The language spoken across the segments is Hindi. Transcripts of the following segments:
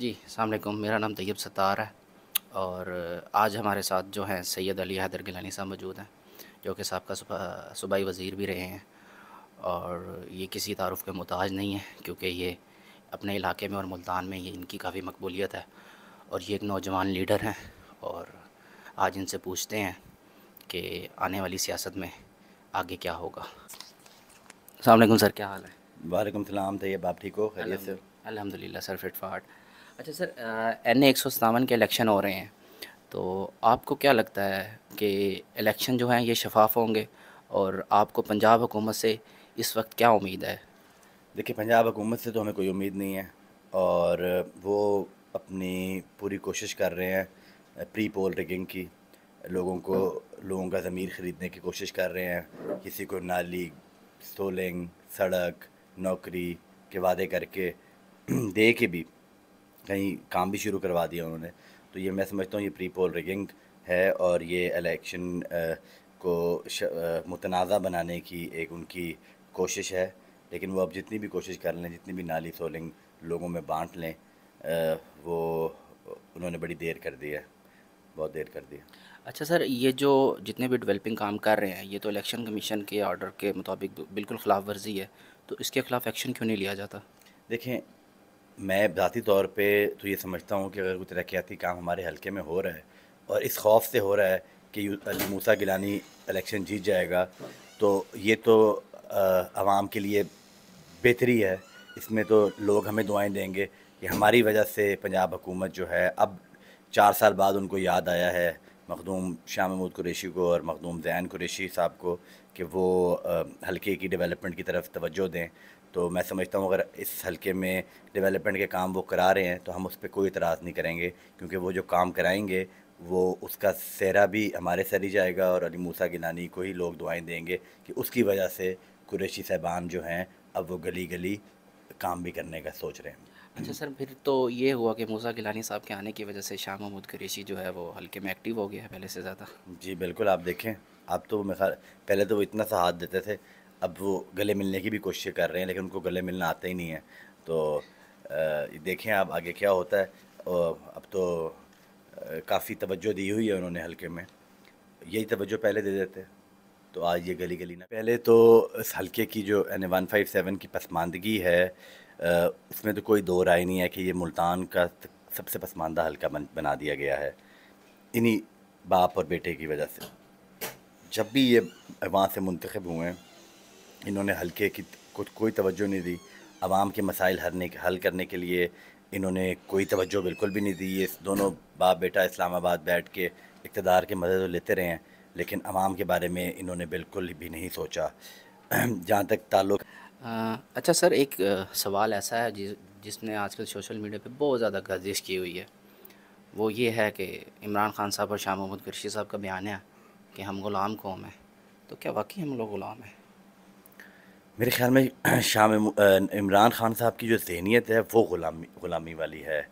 जी अलकुम मेरा नाम तैयब सतार है और आज हमारे साथ जो हैं सैयद अली हैदर गिलानी साहब मौजूद हैं जो कि साहब का सूबाई वज़ीर भी रहे हैं और ये किसी तारफ़ के मोहताज नहीं है क्योंकि ये अपने इलाके में और मुल्तान में ये इनकी काफ़ी मकबूलियत है और ये एक नौजवान लीडर हैं और आज इनसे पूछते हैं कि आने वाली सियासत में आगे क्या होगा अलकुम सर क्या हाल है वालेकाम तैयब आप ठीक हो खैरियत से सर फिट फाट अच्छा सर एन एक सौ सतावन के इलेक्शन हो रहे हैं तो आपको क्या लगता है कि इलेक्शन जो हैं ये शफाफ होंगे और आपको पंजाब हुकूमत से इस वक्त क्या उम्मीद है देखिए पंजाब हुकूमत से तो हमें कोई उम्मीद नहीं है और वो अपनी पूरी कोशिश कर रहे हैं प्री पोल रिगिंग की लोगों को लोगों का ज़मीर ख़रीदने की कोशिश कर रहे हैं किसी को नाली सोलिंग सड़क नौकरी के वादे करके दे के भी कहीं काम भी शुरू करवा दिया उन्होंने तो ये मैं समझता हूँ ये प्री पोल रिगिंग है और ये इलेक्शन को मुतनाज़ा बनाने की एक उनकी कोशिश है लेकिन वो अब जितनी भी कोशिश कर लें जितनी भी नाली सोलिंग लोगों में बांट लें वो उन्होंने बड़ी देर कर दी है बहुत देर कर दी है अच्छा सर ये जो जितने भी डेवलपिंग काम कर रहे हैं ये तो इलेक्शन कमीशन के ऑर्डर के मुताबिक बिल्कुल ख़िलाफ़ वर्जी है तो इसके ख़िलाफ़ एक्शन क्यों नहीं लिया जाता देखें मैं ज़ाती तौर पे तो ये समझता हूँ कि अगर कोई तरक्याती काम हमारे हल्के में हो रहा है और इस खौफ से हो रहा है कि अली मूसा गिलानी इलेक्शन जीत जाएगा तो ये तो आवाम के लिए बेहतरी है इसमें तो लोग हमें दुआएं देंगे कि हमारी वजह से पंजाब हुकूमत जो है अब चार साल बाद उनको याद आया है मखदूम शाह महमूद कुरेशी को और मखदूम जैन कुरेशी साहब को कि वो हल्के की डेवलपमेंट की तरफ तवज्जो दें तो मैं समझता हूँ अगर इस हल्के में डेवलपमेंट के काम वो करा रहे हैं तो हम उस पर कोई इतराज़ नहीं करेंगे क्योंकि वो जो काम कराएंगे वो उसका सेहरा भी हमारे सर ही जाएगा और अली मूसा गिलानी को ही लोग दुआएं देंगे कि उसकी वजह से कुरेशी साहबान जो हैं अब वो गली गली काम भी करने का सोच रहे हैं अच्छा सर फिर तो ये हुआ कि मूसा गिलानी साहब के आने की वजह से शाह महमूद कुरेशी जो है वो हल्के में एक्टिव हो गया है पहले से ज़्यादा जी बिल्कुल आप देखें आप तो मेरा पहले तो वो इतना सा हाथ देते थे अब वो गले मिलने की भी कोशिश कर रहे हैं लेकिन उनको गले मिलना आता ही नहीं है तो देखें आप आगे क्या होता है अब तो काफ़ी तवज्जो दी हुई है उन्होंने हल्के में यही तवज्जो पहले दे देते तो आज ये गली गली ना पहले तो इस हल्के की जो यानी वन फाइव सेवन की पसमानदगी है उसमें तो कोई दो राय नहीं है कि ये मुल्तान का सबसे पसमानदा हल्का बन, बना दिया गया है इन्हीं बाप और बेटे की वजह से जब भी ये वहाँ से मुंतखब हुए हैं इन्होंने हल्के की कुछ कोई तवज्जो नहीं दी आवाम के मसाइल हरने हल करने के लिए इन्होंने कोई तवज्जो बिल्कुल भी नहीं दी ये दोनों बाप बेटा इस्लामाबाद बैठ के इकतदार के मदद लेते रहे हैं लेकिन आवाम के बारे में इन्होंने बिल्कुल भी नहीं सोचा जहाँ तक ताल्लुक अच्छा सर एक सवाल ऐसा है जिस जिसने आजकल सोशल मीडिया पे बहुत ज़्यादा गर्जिश की हुई है वो ये है कि इमरान खान साहब और शाह मोहम्मद कुरशी साहब का बयान है कि हम ग़ुलाम कौम हैं तो क्या वाकई हम लोग ग़ुलाम हैं मेरे ख्याल में शाम इमरान खान साहब की जो जहनीत है वो गुलामी गुलामी वाली है आ,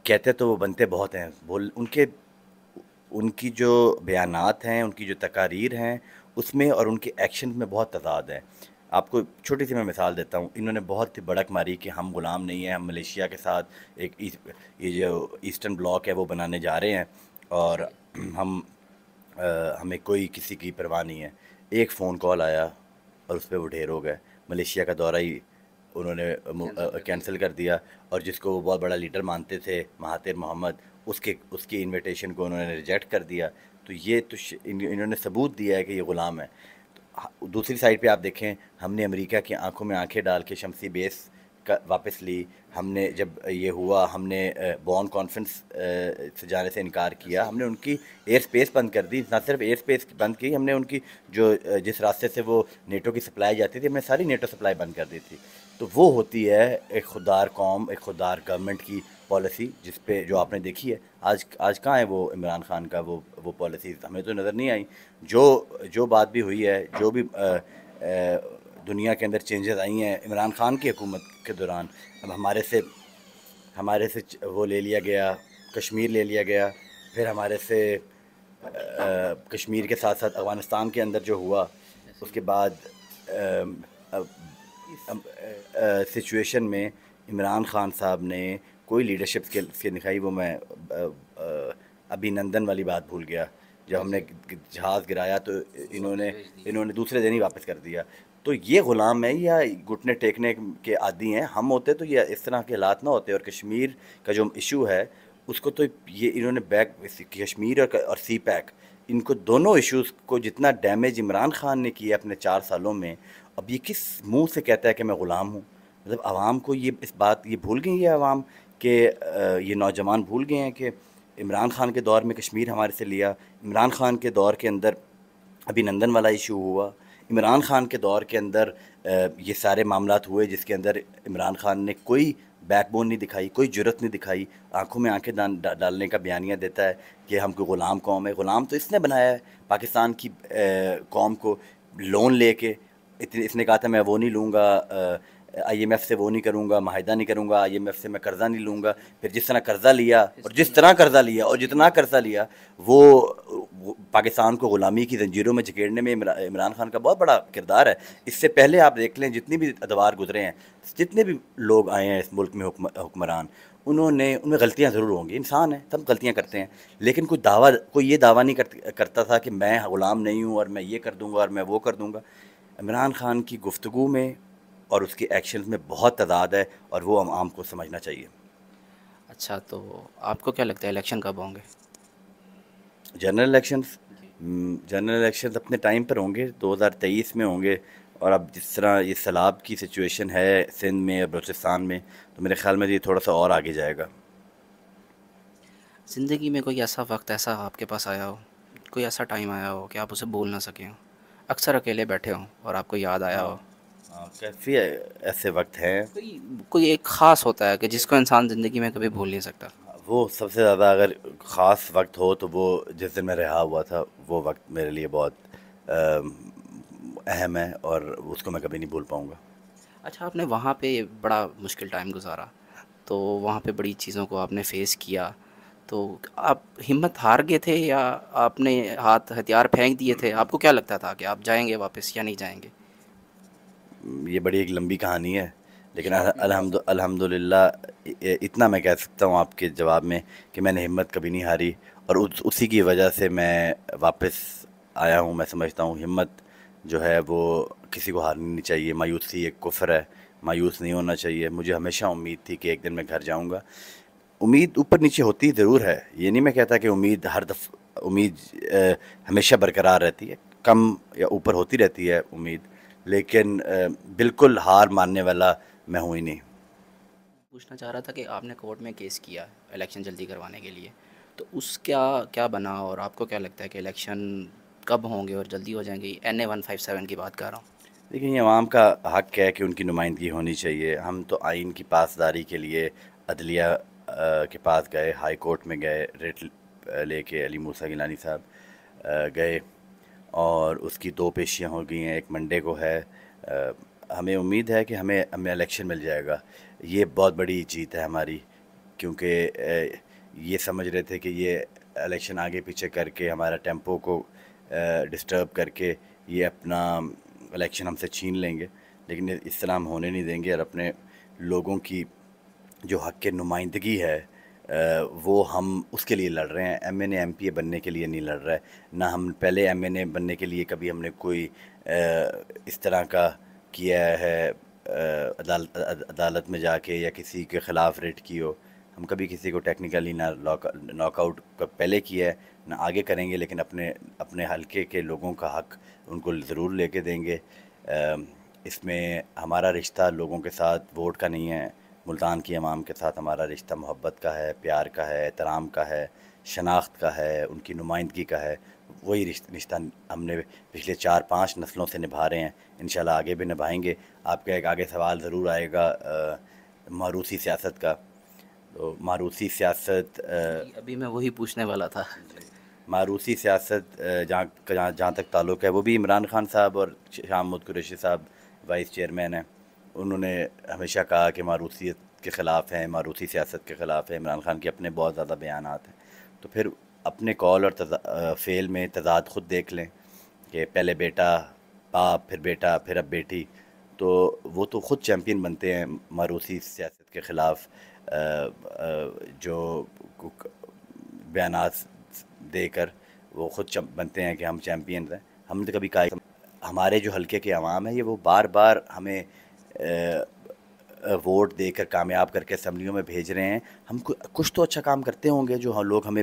कहते तो वो बनते बहुत हैं बोल उनके उनकी जो बयान हैं उनकी जो तकारीर हैं उसमें और उनके एक्शन में बहुत तजाद है आपको छोटी सी मैं मिसाल देता हूँ इन्होंने बहुत ही बड़क मारी कि हम गुलाम नहीं हैं हम मलेशिया के साथ एक ये जो ईस्टर्न ब्लॉक है वो बनाने जा रहे हैं और हम आ, हमें कोई किसी की परवाह नहीं है एक फ़ोन कॉल आया और उस पर वो ढेर हो गए मलेशिया का दौरा ही उन्होंने कैंसिल कर दिया और जिसको वो बहुत बड़ा लीडर मानते थे महातिर मोहम्मद उसके उसकी इनविटेशन को उन्होंने रिजेक्ट कर दिया तो ये तो इन, इन्होंने सबूत दिया है कि ये ग़ुलाम है तो दूसरी साइड पे आप देखें हमने अमेरिका की आंखों में आंखें डाल के शमसी बेस वापस ली हमने जब ये हुआ हमने बॉन कॉन्फ्रेंस से जाने से इनकार किया अच्छा। हमने उनकी एयर स्पेस बंद कर दी ना सिर्फ एयर स्पेस बंद की हमने उनकी जो जिस रास्ते से वो नेटो की सप्लाई जाती थी हमने सारी नेटो सप्लाई बंद कर दी थी तो वो होती है एक खुदार कौम एक खुदार गवर्नमेंट की पॉलिसी जिस पे जो आपने देखी है आज आज कहाँ है वो इमरान खान का वो वो पॉलिसी हमें तो नज़र नहीं आई जो जो बात भी हुई है जो भी आ, आ, दुनिया के अंदर चेंजेस आई हैं इमरान खान की हुकूमत के दौरान अब हमारे से हमारे से वो ले लिया गया कश्मीर ले लिया गया फिर हमारे से आ, कश्मीर के साथ साथ अफ़गानिस्तान के अंदर जो हुआ उसके बाद सिचुएशन में इमरान खान साहब ने कोई लीडरशिप से दिखाई वो मैं अभिनंदन वाली बात भूल गया जब हमने जहाज़ गिराया तो इन्होंने इन्होंने दूसरे दिन ही वापस कर दिया तो ये ग़ुलाम है या घुटने टेकने के आदि हैं हम होते तो ये इस तरह के हालात ना होते और कश्मीर का जो इशू है उसको तो ये इन्होंने बैक कश्मीर और, और सी पैक इनको दोनों इश्यूज़ को जितना डैमेज इमरान खान ने किया अपने चार सालों में अब ये किस मुंह से कहता है कि मैं ग़ुलाम हूँ मतलब आवाम को ये इस बात ये भूल गई है आवाम के ये नौजवान भूल गए हैं कि इमरान खान के दौर में कश्मीर हमारे से लिया इमरान खान के दौर के अंदर अभिनंदन वाला इशू हुआ इमरान खान के दौर के अंदर ये सारे मामला हुए जिसके अंदर इमरान खान ने कोई बैकबोन नहीं दिखाई कोई जरूरत नहीं दिखाई आंखों में आंखें डा, डालने का बयानिया देता है कि हम कोई ग़ुलाम कौम है ग़ुलाम तो इसने बनाया है पाकिस्तान की कौम को लोन लेके इतने इसने कहा था मैं वो नहीं लूँगा आईएमएफ से वो नहीं करूँगा माहिदा नहीं करूँगा आईएमएफ से मैं कर्ज़ा नहीं लूँगा फिर जिस तरह कर्ज़ा लिया और जिस तरह कर्ज़ा लिया और जितना कर्ज़ा लिया वो, वो पाकिस्तान को ग़ुलामी की जंजीरों में झकेड़ने में इमरान खान का बहुत बड़ा किरदार है इससे पहले आप देख लें जितनी भी अदवार गुजरे हैं जितने भी लोग आए हैं इस मुल्क में हुक्मरान उन्होंने उनमें गलतियाँ ज़रूर होंगी इंसान है सब गलतियाँ करते हैं लेकिन कोई दावा कोई ये दावा नहीं करता था कि मैं ग़ुलाम नहीं हूँ और मैं ये कर दूँगा और मैं वो कर दूँगा इमरान खान की गुफ्तु में और उसके एक्शन में बहुत तादाद है और वो हम आम को समझना चाहिए अच्छा तो आपको क्या लगता है इलेक्शन कब होंगे जनरल इलेक्शन जनरल इलेक्शन अपने टाइम पर होंगे 2023 में होंगे और अब जिस तरह ये सैलाब की सिचुएशन है सिंध में या बलोचिस्तान में तो मेरे ख्याल में तो ये थोड़ा सा और आगे जाएगा ज़िंदगी में कोई ऐसा वक्त ऐसा आपके पास आया हो कोई ऐसा टाइम आया हो कि आप उसे भूल ना सकें अक्सर अकेले बैठे हों और आपको याद आया हाँ। हो हाँ, काफ़ी ऐसे वक्त हैं कोई कोई एक ख़ास होता है कि जिसको इंसान ज़िंदगी में कभी भूल नहीं सकता हाँ, वो सबसे ज़्यादा अगर ख़ास वक्त हो तो वो जिस दिन मैं रहा हुआ था वो वक्त मेरे लिए बहुत अहम है और उसको मैं कभी नहीं भूल पाऊँगा अच्छा आपने वहाँ पे बड़ा मुश्किल टाइम गुजारा तो वहाँ पे बड़ी चीज़ों को आपने फेस किया तो आप हिम्मत हार गए थे या आपने हाथ हथियार फेंक दिए थे आपको क्या लगता था कि आप जाएंगे वापस या नहीं जाएंगे ये बड़ी एक लंबी कहानी है लेकिन अलहमद अलहमदिल्ला इतना मैं कह सकता हूँ आपके जवाब में कि मैंने हिम्मत कभी नहीं हारी और उस, उसी की वजह से मैं वापस आया हूँ मैं समझता हूँ हिम्मत जो है वो किसी को हारनी नहीं चाहिए मायूसी एक कुफर है मायूस नहीं होना चाहिए मुझे हमेशा उम्मीद थी कि एक दिन मैं घर जाऊँगा उम्मीद ऊपर नीचे होती ज़रूर है ये नहीं मैं कहता कि उम्मीद हर दफ उम्मीद हमेशा बरकरार रहती है कम या ऊपर होती रहती है उम्मीद लेकिन बिल्कुल हार मानने वाला मैं हूँ ही नहीं पूछना चाह रहा था कि आपने कोर्ट में केस किया इलेक्शन जल्दी करवाने के लिए तो उस क्या क्या बना और आपको क्या लगता है कि इलेक्शन कब होंगे और जल्दी हो जाएंगे N A one five seven की बात कर रहा हूँ देखिए ये आवाम का हक है कि उनकी नुमाइंदगी होनी चाहिए हम तो आइन की पासदारी के लिए अदलिया के पास गए हाई कोर्ट में गए रेट लेके अली मूसा गिलानी साहब गए और उसकी दो पेशियाँ हो गई हैं एक मंडे को है आ, हमें उम्मीद है कि हमें हमें इलेक्शन मिल जाएगा ये बहुत बड़ी जीत है हमारी क्योंकि ये समझ रहे थे कि ये इलेक्शन आगे पीछे करके हमारा टेम्पो को डिस्टर्ब करके ये अपना इलेक्शन हमसे छीन लेंगे लेकिन इस तरह हम होने नहीं देंगे और अपने लोगों की जो हक के नुमाइंदगी है वो हम उसके लिए लड़ रहे हैं M N M P A बनने के लिए नहीं लड़ रहा है ना हम पहले एम एन ए बनने के लिए कभी हमने कोई इस तरह का किया है अदालत अदालत में जाके या किसी के ख़िलाफ़ रेट की हो हम कभी किसी को टेक्निकली ना नॉकआउट पहले किया है ना आगे करेंगे लेकिन अपने अपने हल्के के लोगों का हक उनको ज़रूर लेके देंगे इसमें हमारा रिश्ता लोगों के साथ वोट का नहीं है मुल्तान की इमाम के साथ हमारा रिश्ता मोहब्बत का है प्यार का है एहतराम का है शनाख्त का है उनकी नुमाइंदगी का है वही रिश्ता हमने पिछले चार पाँच नस्लों से निभा रहे हैं इन आगे भी निभाएंगे आपका एक आगे सवाल ज़रूर आएगा मारूसी सियासत का तो मारूसी सियासत अभी मैं वही पूछने वाला था मारूसी सियासत जहाँ जहाँ तक ताल्लुक़ है वो भी इमरान खान साहब और शाम मुद कुरेशी साहब वाइस चेयरमैन हैं उन्होंने हमेशा कहा कि मारूसीत के ख़िलाफ़ हैं मारूसी सियासत के ख़िलाफ़ है इमरान ख़ान के अपने बहुत ज़्यादा बयान हैं तो फिर अपने कॉल और फेल में तजाद ख़ुद देख लें कि पहले बेटा बाप फिर बेटा फिर अब बेटी तो वो तो ख़ुद चैम्पियन बनते हैं मारूसी सियासत के ख़िलाफ़ जो बयान देकर वो ख़ुद बनते हैं कि हम चैम्पियन हैं हमने तो कभी कहा हमारे जो हल्के के अवाम हैं ये वो बार बार हमें वोट देकर कामयाब करके असम्बलियों में भेज रहे हैं हम कुछ तो अच्छा काम करते होंगे जो हम लोग हमें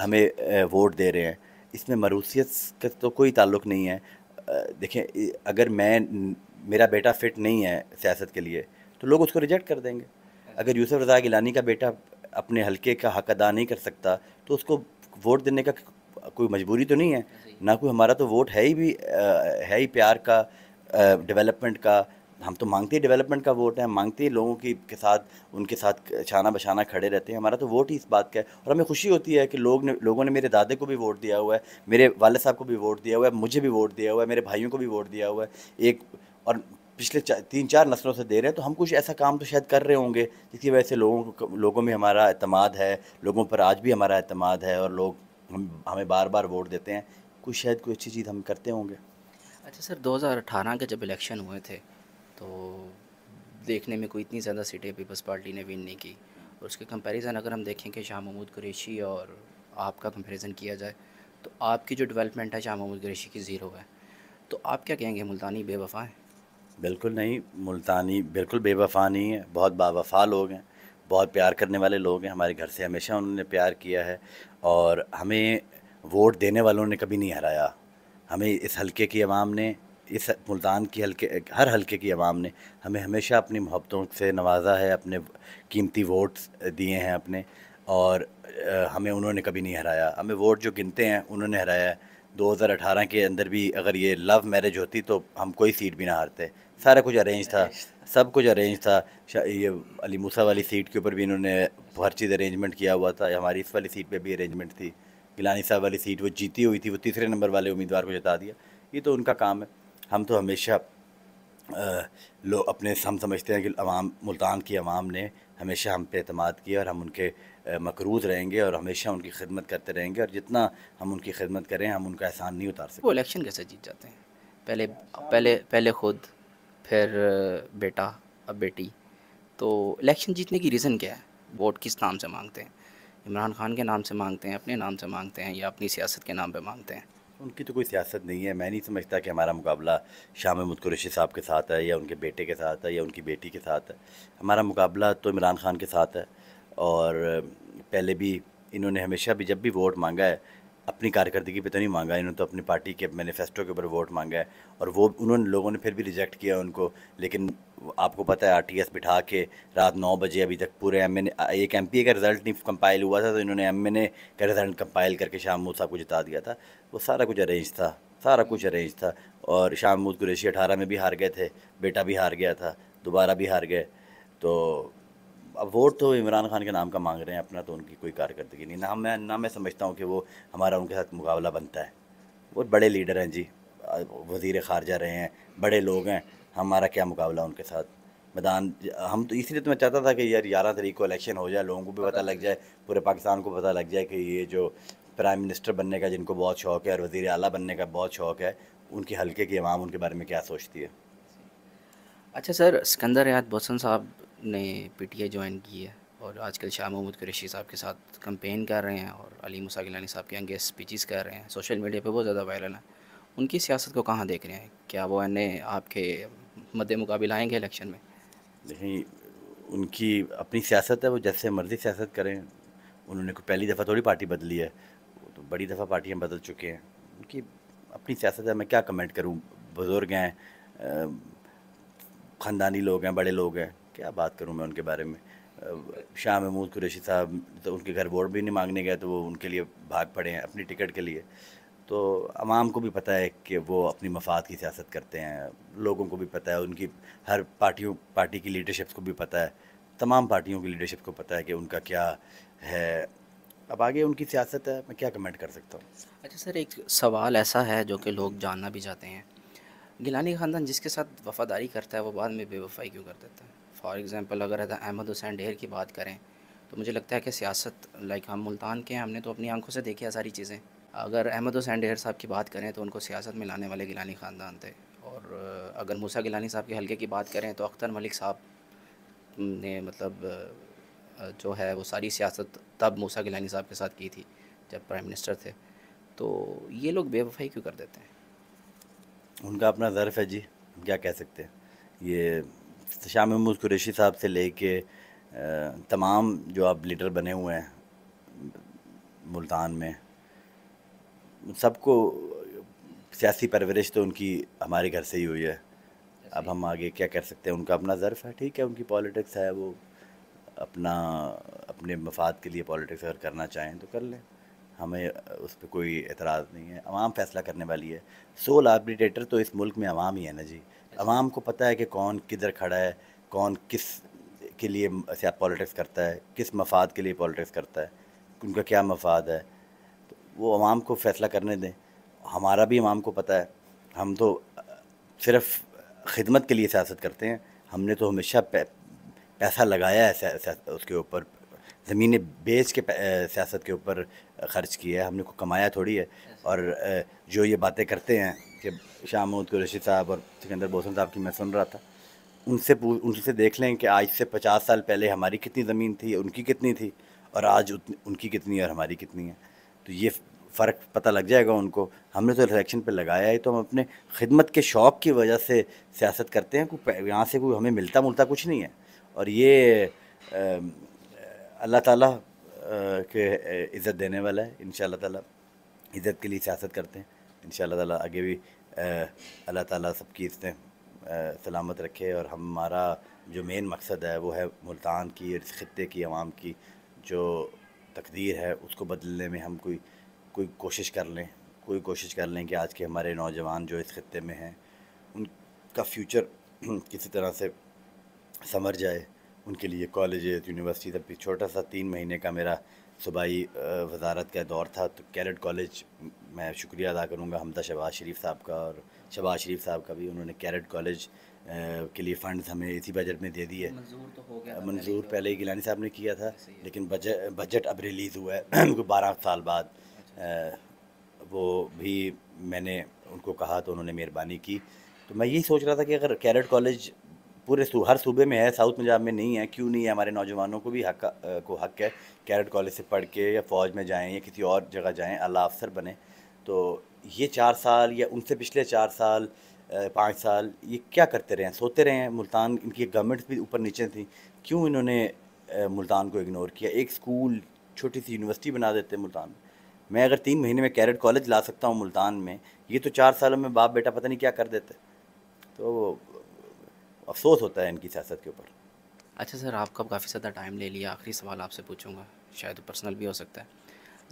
हमें वोट दे रहे हैं इसमें मरूसीत का तो कोई ताल्लुक नहीं है देखें अगर मैं मेरा बेटा फिट नहीं है सियासत के लिए तो लोग उसको रिजेक्ट कर देंगे अगर यूसुफ रजा गिलानी का बेटा अपने हलके का हक अदा नहीं कर सकता तो उसको वोट देने का कोई मजबूरी तो नहीं है ना कोई हमारा तो वोट है ही भी है ही प्यार का डेवलपमेंट का हम तो मांगते ही डेवलपमेंट का वोट है मांगते ही लोगों की के साथ उनके साथ छाना बछाना खड़े रहते हैं हमारा तो वोट ही इस बात का है और हमें खुशी होती है कि लोग ने लोगों ने मेरे दादे को भी वोट दिया हुआ है मेरे वाले साहब को भी वोट दिया हुआ है मुझे भी वोट दिया हुआ है मेरे भाइयों को भी वोट दिया हुआ है एक और पिछले चा, तीन चार नस्लों से दे रहे हैं तो हम कुछ ऐसा काम तो शायद कर रहे होंगे जिसकी वजह से लोगों को लोगों में हमारा अतमाद है लोगों पर आज भी हमारा अतमाद है और लोग हम हमें बार बार वोट देते हैं कुछ शायद कोई अच्छी चीज़ हम करते होंगे अच्छा सर 2018 के जब इलेक्शन हुए थे तो देखने में कोई इतनी ज़्यादा सीटें पीपल्स पार्टी ने विन नहीं की और उसके कंपैरिजन अगर हम देखें कि शाह महमूद कुरेशी और आपका कंपैरिजन किया जाए तो आपकी जो डेवलपमेंट है शाह महमूद कुरेशी की ज़ीरो है तो आप क्या कहेंगे मुल्तानी बेवफा है बिल्कुल नहीं मुल्तानी बिल्कुल बेवफा नहीं है बहुत बावफा लोग हैं बहुत प्यार करने वाले लोग हैं हमारे घर से हमेशा उन्होंने प्यार किया है और हमें वोट देने वालों ने कभी नहीं हराया हमें इस हल्के की आवाम ने इस मुल्तान की हल्के हर हल्के की आवाम ने हमें हमेशा अपनी मोहब्बतों से नवाजा है अपने कीमती वोट्स दिए हैं अपने और हमें उन्होंने कभी नहीं हराया हमें वोट जो गिनते हैं उन्होंने हराया है 2018 के अंदर भी अगर ये लव मैरिज होती तो हम कोई सीट भी ना हारते सारा कुछ अरेंज था सब कुछ अरेंज था ये अली मूसा वाली सीट के ऊपर भी इन्होंने हर चीज़ अरेंजमेंट किया हुआ था हमारी इस वाली सीट पे भी अरेंजमेंट थी गिलानी साहब वाली सीट वो जीती हुई थी वो तीसरे नंबर वाले उम्मीदवार को जता दिया ये तो उनका काम है हम तो हमेशा लोग अपने हम समझते हैं कि अवाम मुल्तान की अवाम ने हमेशा हम पे अतमाद किया और हम उनके मकरूज रहेंगे और हमेशा उनकी खिदमत करते रहेंगे और जितना हम उनकी खिदमत करें हम उनका एहसान नहीं उतार सकते वो इलेक्शन कैसे जीत जाते हैं पहले पहले पहले खुद फिर बेटा अब बेटी तो इलेक्शन जीतने की रीज़न क्या है वोट किस नाम से मांगते हैं इमरान खान के नाम से मांगते हैं अपने नाम से मांगते हैं या अपनी सियासत के नाम पर मांगते हैं उनकी तो कोई सियासत नहीं है मैं नहीं समझता कि हमारा मुकाबला शाह महमूद कुरेशी साहब के साथ है या उनके बेटे के साथ है या उनकी बेटी के साथ है हमारा मुकाबला तो इमरान खान के साथ है और पहले भी इन्होंने हमेशा भी जब भी वोट मांगा है अपनी कारकर्दगी पे तो नहीं मांगा इन्होंने तो अपनी पार्टी के मैनिफेस्टो के ऊपर वोट मांगा है और वो उन्होंने लोगों ने फिर भी रिजेक्ट किया उनको लेकिन आपको पता है आरटीएस बिठा के रात नौ बजे अभी तक पूरे एम एन एक एम का रिज़ल्ट नहीं कंपाइल हुआ था तो इन्होंने एम एन का रिज़ल्ट कंपाइल करके महमूद साहब को जिता दिया था वो सारा कुछ अरेंज था सारा कुछ अरेंज था और शाह महमूद कुरेशी अठारह में भी हार गए थे बेटा भी हार गया था दोबारा भी हार गए तो अब वोट तो इमरान खान के नाम का मांग रहे हैं अपना तो उनकी कोई कारकर्दगी नहीं ना मैं ना मैं समझता हूँ कि वो हमारा उनके साथ मुकाबला बनता है वो बड़े लीडर हैं जी वजीर खारजा रहे हैं बड़े लोग हैं हमारा क्या मुकाबला उनके साथ मैदान हम तो इसलिए तो मैं चाहता था कि यार ग्यारह तरीक को इलेक्शन हो जाए लोगों को भी पता लग जाए पूरे पाकिस्तान को पता लग जाए कि ये जो प्राइम मिनिस्टर बनने का जिनको बहुत शौक़ है और वज़ी अला बनने का बहुत शौक़ है उनके हल्के की आवाम उनके बारे में क्या सोचती है अच्छा सर सिकंदर याद बोसन साहब ने पी टी आई ज्वाइन की है और आजकल शाह महमूद कुरेशी साहब के साथ कंपेन कर रहे हैं और अली मुसागिलानी साहब के अंगे स्पीचेस कर रहे हैं सोशल मीडिया पे बहुत ज़्यादा वायरल हैं उनकी सियासत को कहाँ देख रहे हैं क्या वो इन्हें आपके मदे मुकाबले आएंगे इलेक्शन में नहीं उनकी अपनी सियासत है वो जैसे मर्जी सियासत करें उन्होंने को पहली दफ़ा थोड़ी पार्टी बदली है वो तो बड़ी दफ़ा पार्टियाँ बदल चुके हैं उनकी अपनी सियासत है मैं क्या कमेंट करूँ बुज़ुर्ग हैं ख़ानदानी लोग हैं बड़े लोग हैं क्या बात करूँ मैं उनके बारे में शाह महमूद कुरैशी साहब तो उनके घर वोट भी नहीं मांगने गए तो वो उनके लिए भाग पड़े हैं अपनी टिकट के लिए तो आवाम को भी पता है कि वो अपनी मफाद की सियासत करते हैं लोगों को भी पता है उनकी हर पार्टियों पार्टी की लीडरशिप्स को भी पता है तमाम पार्टियों की लीडरशिप को पता है कि उनका क्या है अब आगे उनकी सियासत है मैं क्या कमेंट कर सकता हूँ अच्छा सर एक सवाल ऐसा है जो कि लोग जानना भी चाहते हैं गिलानी ख़ानदान जिसके साथ वफ़ादारी करता है वो बाद में बेवफाई क्यों कर देता है फॉर एग्ज़ाम्पल अगर अहमद हुसैन डेर की बात करें तो मुझे लगता है कि सियासत लाइक हम मुल्तान के हैं हमने तो अपनी आंखों से देखी है सारी चीज़ें अगर अहमद हुसैन डेर साहब की बात करें तो उनको सियासत में लाने वाले गिलानी ख़ानदान थे और अगर मूसा गिलानी साहब के हलके की बात करें तो अख्तर मलिक साहब ने मतलब जो है वो सारी सियासत तब मूसा गिलानी साहब के साथ की थी जब प्राइम मिनिस्टर थे तो ये लोग बेवफाई क्यों कर देते हैं उनका अपना ज़र्फ़ है जी क्या कह सकते हैं ये शाह महमूद कुरेशी साहब से लेके तमाम जो अब लीडर बने हुए हैं मुल्तान में सबको सियासी परवरिश तो उनकी हमारे घर से ही हुई है अच्छा। अब हम आगे क्या कर सकते हैं उनका अपना ज़र्फ है ठीक है उनकी पॉलिटिक्स है वो अपना अपने मफाद के लिए पॉलिटिक्स अगर करना चाहें तो कर लें हमें उस पर कोई एतराज़ नहीं है आवाम फैसला करने वाली है सोल आर्बिटेटर तो इस मुल्क में आवाम ही है ना जी आवाम को पता है कि कौन किधर खड़ा है कौन किस के लिए पॉलिटिक्स करता है किस मफाद के लिए पॉलिटिक्स करता है उनका क्या मफाद है तो वो आवाम को फ़ैसला करने दें हमारा भी आवाम को पता है हम तो सिर्फ खिदमत के लिए सियासत करते हैं हमने तो हमेशा पैसा लगाया है उसके ऊपर ज़मीनें बेच के सियासत के ऊपर ख़र्च किया है हमने को कमाया थोड़ी है और जो ये बातें करते हैं शाह महमूद कुरैशी साहब और सिकंदर बोसन साहब की मैं सुन रहा था उनसे उनसे देख लें कि आज से पचास साल पहले हमारी कितनी ज़मीन थी उनकी कितनी थी और आज उनकी कितनी और हमारी कितनी है तो ये फ़र्क पता लग जाएगा उनको हमने तो इलेक्शन पे लगाया है तो हम अपने खिदमत के शौक़ की वजह से सियासत करते हैं कोई यहाँ से कोई हमें मिलता मुलता कुछ नहीं है और ये अल्लाह ताला के इज़्ज़त देने वाला है इन ताला इज़्ज़त के लिए सियासत करते हैं इन ताला आगे भी अल्लाह ताला सबकी इसने सलामत रखे और हमारा जो मेन मकसद है वो है मुल्तान की और इस खत्े की आवाम की जो तकदीर है उसको बदलने में हम कोई कोई कोशिश कर लें कोई कोशिश कर लें कि आज के हमारे नौजवान जो इस खत्े में हैं उनका फ्यूचर किसी तरह से समर जाए उनके लिए कॉलेज यूनिवर्सिटी तक छोटा सा तीन महीने का मेरा सूबाई वजारत का दौर था तो कैरेट कॉलेज मैं शुक्रिया अदा करूँगा हमदा शबाज शरीफ साहब का और शबाज शरीफ साहब का भी उन्होंने कैरेट कॉलेज के लिए फ़ंड्स हमें इसी बजट में दे दिए मंजूर तो मंजूर तो पहले गिलानी साहब ने किया था लेकिन बजट बजट अब रिलीज़ हुआ है बारह साल बाद अच्छा। वो भी मैंने उनको कहा तो उन्होंने मेहरबानी की तो मैं यही सोच रहा था कि अगर कैरेट कॉलेज पूरे हर सूबे में है साउथ पंजाब में नहीं है क्यों नहीं है हमारे नौजवानों को भी हक को हक है कैरेट कॉलेज से पढ़ के या फ़ौज में जाएँ या किसी और जगह जाएँ अला अफसर बने तो ये चार साल या उनसे पिछले चार साल पाँच साल ये क्या करते रहे हैं सोते रहे हैं मुल्तान इनकी गवर्नमेंट्स भी ऊपर नीचे थी क्यों इन्होंने मुल्तान को इग्नोर किया एक स्कूल छोटी सी यूनिवर्सिटी बना देते मुल्तान मैं अगर तीन महीने में कैरेट कॉलेज ला सकता हूँ मुल्तान में ये तो चार सालों में बाप बेटा पता नहीं क्या कर देते तो अफसोस होता है इनकी सियासत के ऊपर अच्छा सर आपका काफ़ी ज़्यादा टाइम ले लिया आखिरी सवाल आपसे पूछूंगा शायद पर्सनल भी हो सकता है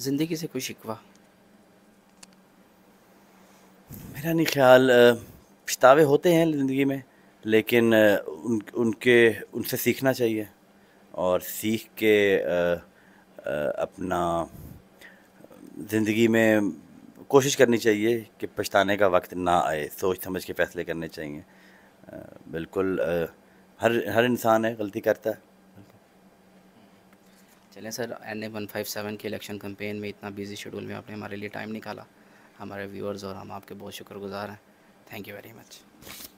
ज़िंदगी से कोई शिकवा मेरा नहीं ख्याल पछतावे होते हैं ज़िंदगी में लेकिन उन उनके उनसे सीखना चाहिए और सीख के आ, आ, अपना ज़िंदगी में कोशिश करनी चाहिए कि पछताने का वक्त ना आए सोच समझ के फ़ैसले करने चाहिए बिल्कुल हर हर इंसान है गलती करता है चलें sir N A one five seven के इलेक्शन कम्पेन में इतना बिजी शेड्यूल में आपने हमारे लिए टाइम निकाला हमारे व्यूअर्स और हम आपके बहुत शुक्रगुजार हैं थैंक यू वेरी मच